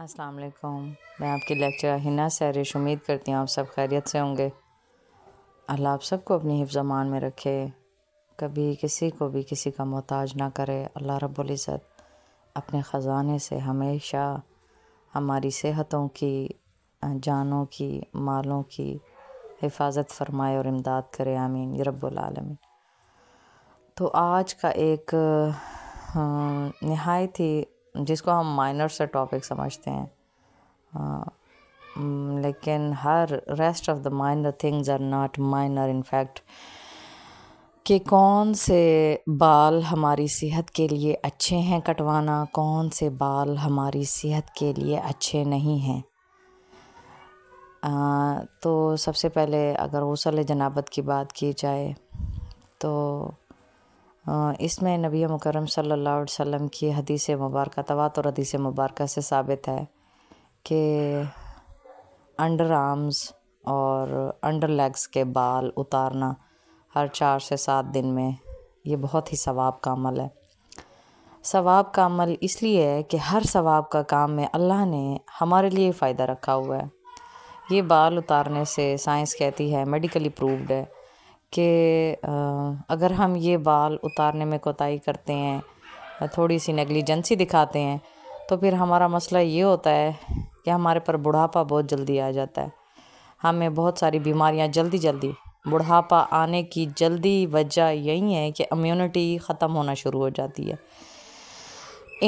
अस्सलाम वालेकुम मैं आपकी लेक्चर हिना सैरिश उम्मीद करती हूँ आप सब खैरियत से होंगे अल्लाह आप सबको अपनी हिफ्जमान में रखे कभी किसी को भी किसी का मोहताज ना करे अल्लाह रब्बुल इज़्ज़त अपने ख़जाने से हमेशा हमारी सेहतों की जानों की मालों की हिफाजत फरमाए और इमदाद करे आमीन ये रब्बुल आलमीन तो आज का एक हाँ, नहायत ही जिसको हम माइनर से टॉपिक समझते हैं आ, हाँ, लेकिन हर rest of the minor things are not minor in fact कि कौन से बाल हमारी सेहत के लिए अच्छे हैं कटवाना कौन से बाल हमारी सेहत के लिए अच्छे नहीं हैं तो सबसे पहले अगर वसल जनाबत की बात की जाए तो इसमें नबी मुकरम सल्लल्लाहु अलैहि वसल्लम की हदीस मुबारक तवात और हदीस मुबारक से साबित है कि अंडर आर्म्स और अंडर लेग्स के बाल उतारना हर चार से सात दिन में ये बहुत ही सवाब का अमल है सवाब का अमल इसलिए है कि हर सवाब का काम में अल्लाह ने हमारे लिए फ़ायदा रखा हुआ है ये बाल उतारने से साइंस कहती है मेडिकली प्रूव्ड है कि अगर हम ये बाल उतारने में कोताही करते हैं थोड़ी सी नेग्लिजेंसी दिखाते हैं तो फिर हमारा मसला ये होता है कि हमारे पर बुढ़ापा बहुत जल्दी आ जाता है हमें बहुत सारी बीमारियां जल्दी जल्दी बुढ़ापा आने की जल्दी वजह यही है कि इम्यूनिटी ख़त्म होना शुरू हो जाती है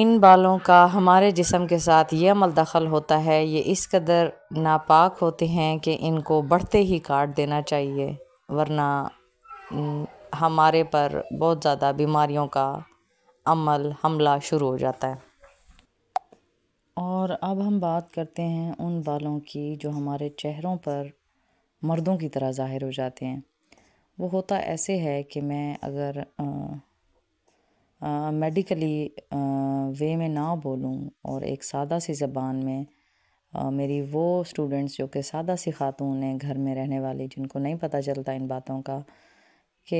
इन बालों का हमारे जिसम के साथ ये अमल दखल होता है ये इस कदर नापाक होते हैं कि इनको बढ़ते ही काट देना चाहिए वरना हमारे पर बहुत ज़्यादा बीमारियों का अमल हमला शुरू हो जाता है और अब हम बात करते हैं उन बालों की जो हमारे चेहरों पर मर्दों की तरह ज़ाहिर हो जाते हैं वो होता ऐसे है कि मैं अगर मेडिकली वे में ना बोलूँ और एक सादा सी ज़बान में मेरी वो स्टूडेंट्स जो कि सादा सी खातून हैं घर में रहने वाली जिनको नहीं पता चलता इन बातों का कि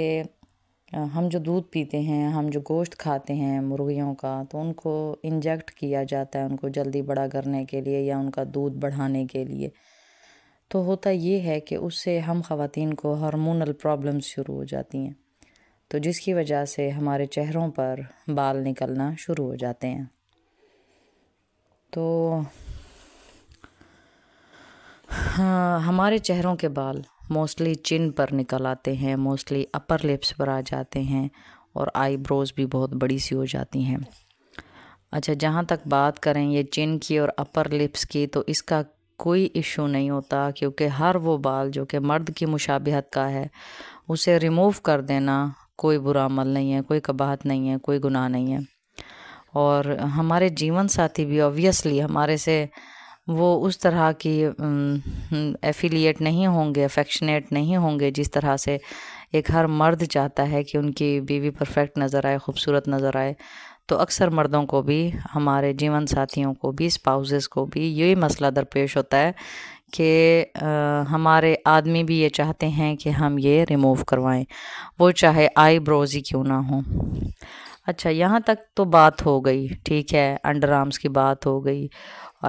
हम जो दूध पीते हैं हम जो गोश्त खाते हैं मुर्गियों का तो उनको इंजेक्ट किया जाता है उनको जल्दी बड़ा करने के लिए या उनका दूध बढ़ाने के लिए तो होता ये है कि उससे हम ख़वान को हार्मोनल प्रॉब्लम्स शुरू हो जाती हैं तो जिसकी वजह से हमारे चेहरों पर बाल निकलना शुरू हो जाते हैं तो हाँ, हमारे चेहरों के बाल मोस्टली चिन पर निकल आते हैं मोस्टली अपर लिप्स पर आ जाते हैं और आईब्रोज़ भी बहुत बड़ी सी हो जाती हैं अच्छा जहाँ तक बात करें ये चिन की और अपर लिप्स की तो इसका कोई इशू नहीं होता क्योंकि हर वो बाल जो कि मर्द की मुशाबहत का है उसे रिमूव कर देना कोई बुरा अमल नहीं है कोई कबाहत नहीं है कोई गुनाह नहीं है और हमारे जीवन साथी भी ऑब्वियसली हमारे से वो उस तरह की एफिलिएट नहीं होंगे अफेक्शनेट नहीं होंगे जिस तरह से एक हर मर्द चाहता है कि उनकी बीवी परफेक्ट नज़र आए खूबसूरत नज़र आए तो अक्सर मर्दों को भी हमारे जीवन साथियों को भी स्पाउसेस को भी यही मसला दरपेश होता है कि हमारे आदमी भी ये चाहते हैं कि हम ये रिमूव करवाएं वो चाहे आई ब्रोज़ ही क्यों ना हो अच्छा यहाँ तक तो बात हो गई ठीक है अंडर आर्म्स की बात हो गई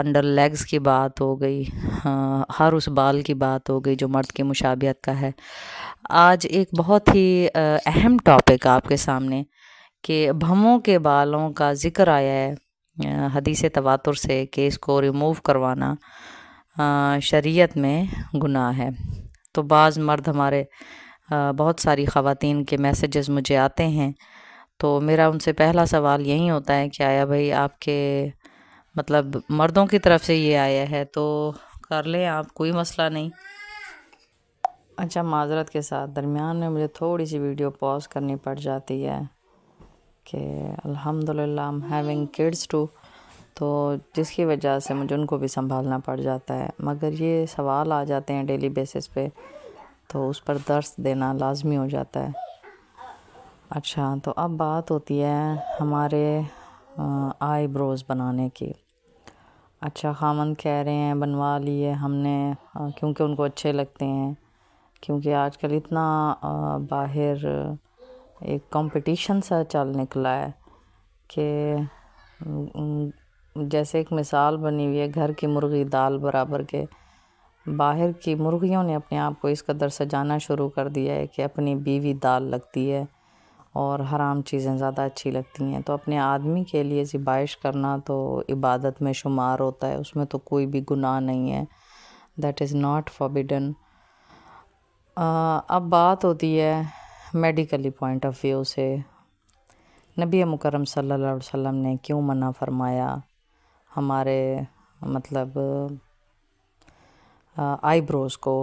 अंडर लेग्स की बात हो गई हाँ, हर उस बाल की बात हो गई जो मर्द के मुशाबियत का है आज एक बहुत ही अहम टॉपिक आपके सामने कि भमों के बालों का ज़िक्र आया है हदीस तवातुर से कि इसको रिमूव करवाना शरीयत में गुनाह है तो बाज़ मर्द हमारे बहुत सारी ख़वातीन के मैसेजेस मुझे आते हैं तो मेरा उनसे पहला सवाल यही होता है कि आया भाई आपके मतलब मर्दों की तरफ से ये आया है तो कर लें आप कोई मसला नहीं अच्छा माजरत के साथ दरमियान में मुझे थोड़ी सी वीडियो पॉज करनी पड़ जाती है कि अल्हम्दुलिल्लाह I am having kids too तो जिसकी वजह से मुझे उनको भी संभालना पड़ जाता है मगर ये सवाल आ जाते हैं डेली बेसिस पे तो उस पर दर्स देना लाजमी हो जाता है अच्छा तो अब बात होती है हमारे आईब्रोज़ बनाने की अच्छा खामन कह रहे हैं बनवा लिए हमने क्योंकि उनको अच्छे लगते हैं क्योंकि आजकल इतना बाहर एक कंपटीशन सा चल निकला है कि जैसे एक मिसाल बनी हुई है घर की मुर्गी दाल बराबर के बाहर की मुर्गियों ने अपने आप को इस कदर सजाना शुरू कर दिया है कि अपनी बीवी दाल लगती है और हराम चीज़ें ज़्यादा अच्छी लगती हैं तो अपने आदमी के लिए सिबाइश करना तो इबादत में शुमार होता है उसमें तो कोई भी गुनाह नहीं है दैट इज़ नॉट फॉबिडन अब बात होती है मेडिकली पॉइंट ऑफ व्यू से नबी मुकरम सल्लल्लाहु अलैहि वसल्लम ने क्यों मना फरमाया हमारे मतलब आईब्रोज़ को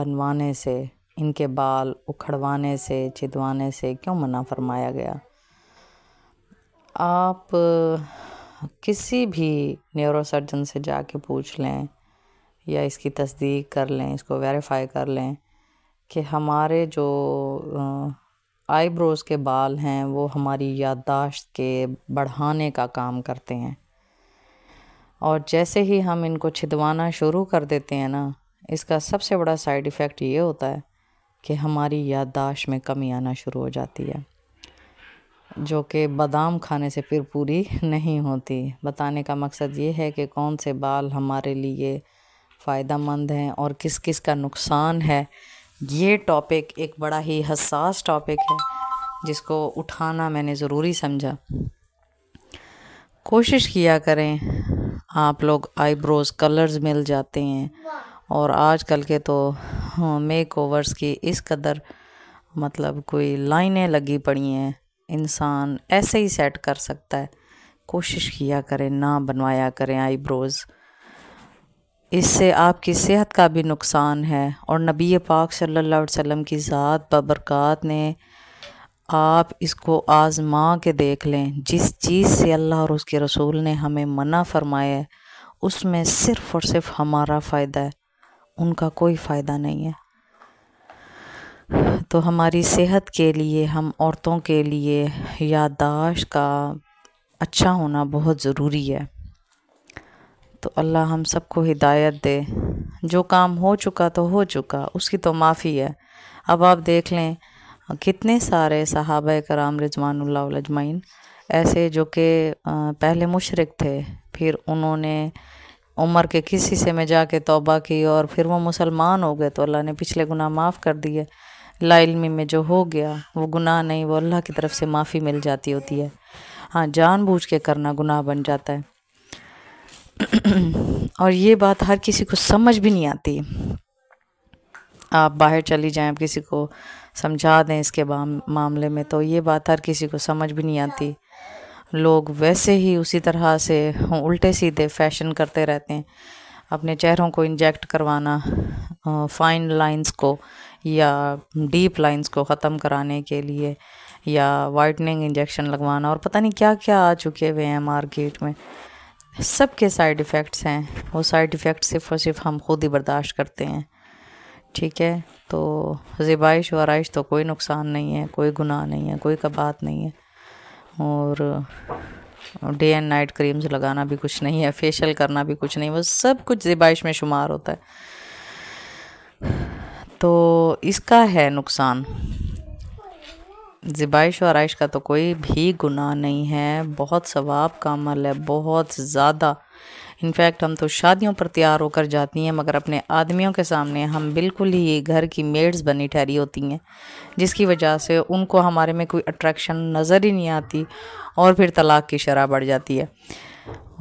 बनवाने से इनके बाल उखड़वाने से छिदवाने से क्यों मना फरमाया गया आप किसी भी न्यूरोसर्जन से जाके पूछ लें या इसकी तस्दीक कर लें इसको वेरीफाई कर लें कि हमारे जो आईब्रोज़ के बाल हैं वो हमारी याददाश्त के बढ़ाने का काम करते हैं और जैसे ही हम इनको छिदवाना शुरू कर देते हैं ना इसका सबसे बड़ा साइड इफ़ेक्ट ये होता है कि हमारी याददाश्त में कमी आना शुरू हो जाती है जो कि बादाम खाने से फिर पूरी नहीं होती बताने का मकसद ये है कि कौन से बाल हमारे लिए फ़ायदा मंद हैं और किस किस का नुकसान है ये टॉपिक एक बड़ा ही हसास टॉपिक है जिसको उठाना मैंने ज़रूरी समझा कोशिश किया करें आप लोग आईब्रोज़ कलर्स मिल जाते हैं और आजकल के तो मेक हाँ, ओवर्स की इस कदर मतलब कोई लाइनें लगी पड़ी हैं इंसान ऐसे ही सेट कर सकता है कोशिश किया करें ना बनवाया करें आईब्रोज़ इससे आपकी सेहत का भी नुकसान है और नबी पाक सल्लल्लाहु अलैहि वसल्लम की ज़ात बबरकत ने आप इसको आज़मा के देख लें जिस चीज़ से अल्लाह और उसके रसूल ने हमें मना फरमाया है उसमें सिर्फ़ और सिर्फ हमारा फ़ायदा है उनका कोई फ़ायदा नहीं है तो हमारी सेहत के लिए हम औरतों के लिए याददाश्त का अच्छा होना बहुत ज़रूरी है तो अल्लाह हम सबको हिदायत दे जो काम हो चुका तो हो चुका उसकी तो माफ़ी है अब आप देख लें कितने सारे सहाब कराम रजमानजमैन ऐसे जो कि पहले मुशरक थे फिर उन्होंने उम्र के किस हिस्से में जाके तोबा की और फिर वो मुसलमान हो गए तो अल्लाह ने पिछले गुनाह माफ़ कर दिए लाइलमी में जो हो गया वो गुनाह नहीं वो अल्लाह की तरफ से माफ़ी मिल जाती होती है हाँ जानबूझ के करना गुनाह बन जाता है और ये बात हर किसी को समझ भी नहीं आती आप बाहर चली जाएं आप किसी को समझा दें इसके मामले में तो ये बात हर किसी को समझ भी नहीं आती लोग वैसे ही उसी तरह से उल्टे सीधे फैशन करते रहते हैं अपने चेहरों को इंजेक्ट करवाना फाइन लाइंस को या डीप लाइंस को ख़त्म कराने के लिए या वाइटनिंग इंजेक्शन लगवाना और पता नहीं क्या क्या आ चुके हुए हैं मार्केट में सब के साइड इफ़ेक्ट्स हैं वो साइड इफ़ेक्ट सिर्फ और सिर्फ हम खुद ही बर्दाश्त करते हैं ठीक है तो ज़िबाइश वराइश तो कोई नुकसान नहीं है कोई गुनाह नहीं है कोई कबात नहीं है और डे एंड नाइट क्रीम्स लगाना भी कुछ नहीं है फेशियल करना भी कुछ नहीं वो सब कुछ ज़िबाइश में शुमार होता है तो इसका है नुकसान ज़िबाइश और आइश का तो कोई भी गुनाह नहीं है बहुत सवाब का अमल है बहुत ज़्यादा इनफैक्ट हम तो शादियों पर तैयार होकर जाती हैं मगर अपने आदमियों के सामने हम बिल्कुल ही घर की मेड्स बनी ठहरी होती हैं जिसकी वजह से उनको हमारे में कोई अट्रैक्शन नज़र ही नहीं आती और फिर तलाक की शराह बढ़ जाती है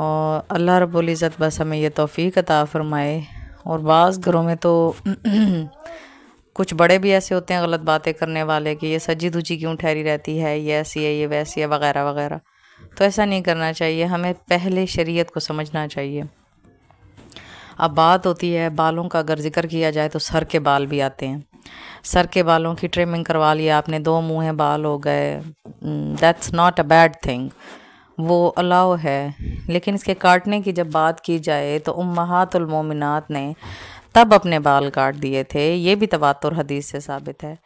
और अल्लाह रबुल्ज़त बस हमें यह तोफ़ी अता फ़रमाए और बाज़ घरों में तो कुछ बड़े भी ऐसे होते हैं गलत बातें करने वाले कि ये सज्जी दुजी क्यों ठहरी रहती है ये ऐसी है ये वैसी है वगैरह वगैरह तो ऐसा नहीं करना चाहिए हमें पहले शरीयत को समझना चाहिए अब बात होती है बालों का अगर जिक्र किया जाए तो सर के बाल भी आते हैं सर के बालों की ट्रिमिंग करवा लिया आपने दो मुँह बाल हो गए that's not a bad thing वो अलाउ है लेकिन इसके काटने की जब बात की जाए तो उम्मातुलमोमिनत ने तब अपने बाल काट दिए थे ये भी तवातुर हदीस से साबित है